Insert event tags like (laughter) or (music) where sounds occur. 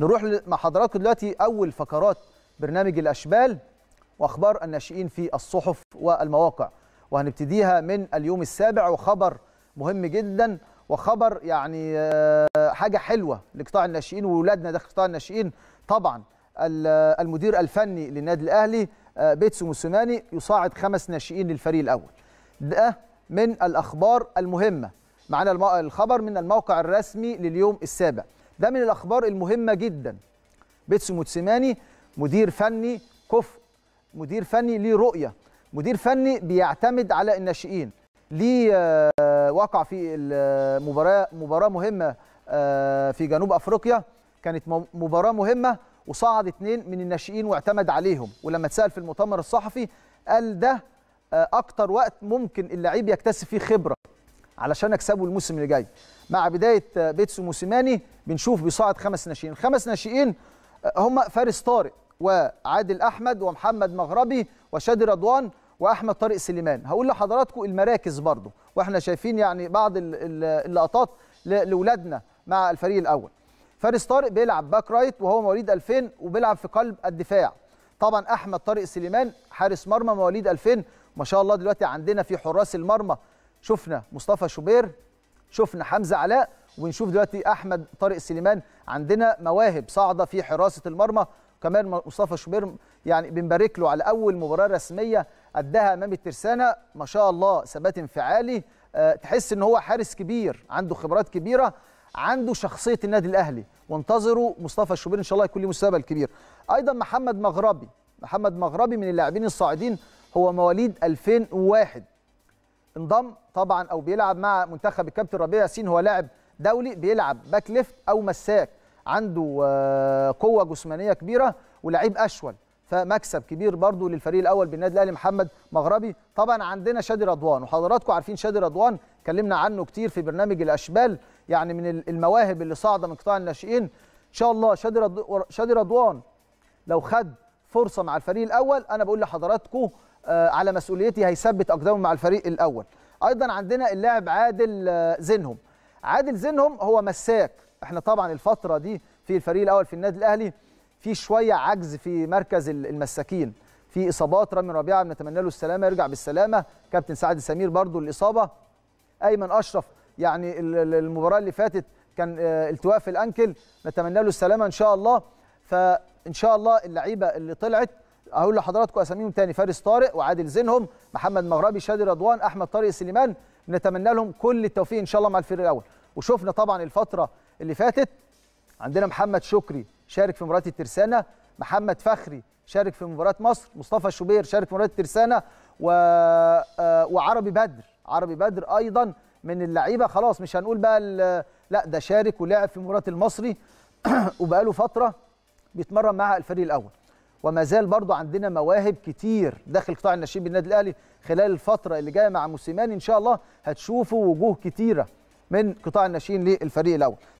نروح مع حضراتكم دلوقتي اول فقرات برنامج الاشبال واخبار الناشئين في الصحف والمواقع وهنبتديها من اليوم السابع وخبر مهم جدا وخبر يعني آه، حاجه حلوه لقطاع الناشئين وولادنا داخل قطاع الناشئين طبعا المدير الفني للنادي الاهلي آه، بيتسو موسوماني يصاعد خمس ناشئين للفريق الاول ده من الاخبار المهمه معنا الخبر من الموقع الرسمي لليوم السابع ده من الاخبار المهمه جدا بيتسو موتسيماني مدير فني كفء مدير فني ليه رؤيه مدير فني بيعتمد على الناشئين ليه آه، وقع في المباراه آه، مباراه مهمه آه، في جنوب افريقيا كانت مباراه مهمه وصعد اثنين من الناشئين واعتمد عليهم ولما اتسال في المؤتمر الصحفي قال ده اكتر وقت ممكن اللعيب يكتسب فيه خبره علشان اكسبه الموسم اللي جاي مع بدايه بيتسو موسيماني بنشوف بيصعد خمس ناشئين الخمس ناشئين آه، هم فارس طارق وعادل احمد ومحمد مغربي وشادي رضوان واحمد طارق سليمان هقول لحضراتكم المراكز برضو واحنا شايفين يعني بعض اللقطات لاولادنا مع الفريق الاول فارس طارق بيلعب باك رايت وهو مواليد 2000 وبيلعب في قلب الدفاع طبعا احمد طارق سليمان حارس مرمى مواليد 2000 ما شاء الله دلوقتي عندنا في حراس المرمى شفنا مصطفى شوبير شفنا حمزه علاء ونشوف دلوقتي احمد طارق سليمان عندنا مواهب صاعده في حراسه المرمى كمان مصطفى شوبير يعني بنبارك له على اول مباراه رسميه قدها امام الترسانه ما شاء الله ثبات انفعالي أه تحس ان هو حارس كبير عنده خبرات كبيره عنده شخصيه النادي الاهلي وانتظروا مصطفى شبير ان شاء الله يكون له مستقبل كبير ايضا محمد مغربي محمد مغربي من اللاعبين الصاعدين هو مواليد 2001 انضم طبعا او بيلعب مع منتخب الكابتن ربيع ياسين هو لاعب دولي بيلعب باك ليفت او مساك عنده آه، قوه جسمانيه كبيره ولعيب اشول فمكسب كبير برضو للفريق الاول بالنادي الاهلي محمد مغربي طبعا عندنا شادي رضوان وحضراتكم عارفين شادي رضوان اتكلمنا عنه كتير في برنامج الاشبال يعني من المواهب اللي صاعده من قطاع الناشئين ان شاء الله شادي رضوان لو خد فرصه مع الفريق الاول انا بقول لحضراتكم آه، على مسؤوليتي هيثبت اقدامه مع الفريق الاول ايضا عندنا اللاعب عادل آه، زينهم عادل زينهم هو مساك احنا طبعا الفتره دي في الفريق الاول في النادي الاهلي في شويه عجز في مركز المساكين في اصابات رامي ربيعه بنتمنى له السلامه يرجع بالسلامه كابتن سعد سمير برضو الاصابه ايمن اشرف يعني المباراه اللي فاتت كان آه، التواء في الانكل نتمنى له السلامه ان شاء الله ف ان شاء الله اللعيبه اللي طلعت هقول لحضراتكم اساميهم تاني فارس طارق وعادل زينهم محمد مغربي شادي رضوان احمد طارق سليمان نتمنى لهم كل التوفيق ان شاء الله مع الفريق الاول وشفنا طبعا الفتره اللي فاتت عندنا محمد شكري شارك في مباراه الترسانه محمد فخري شارك في مباراه مصر مصطفى شوبير شارك في مباراه الترسانه و... آه، وعربي بدر عربي بدر ايضا من اللعيبه خلاص مش هنقول بقى ال... لا ده شارك ولعب في مباراه المصري (clears throat) وبقاله فتره بيتمرن مع الفريق الاول وما زال برضه عندنا مواهب كتير داخل قطاع الناشئين بالنادي الاهلي خلال الفتره اللي جايه مع موسيماني ان شاء الله هتشوفوا وجوه كتيره من قطاع الناشئين للفريق الاول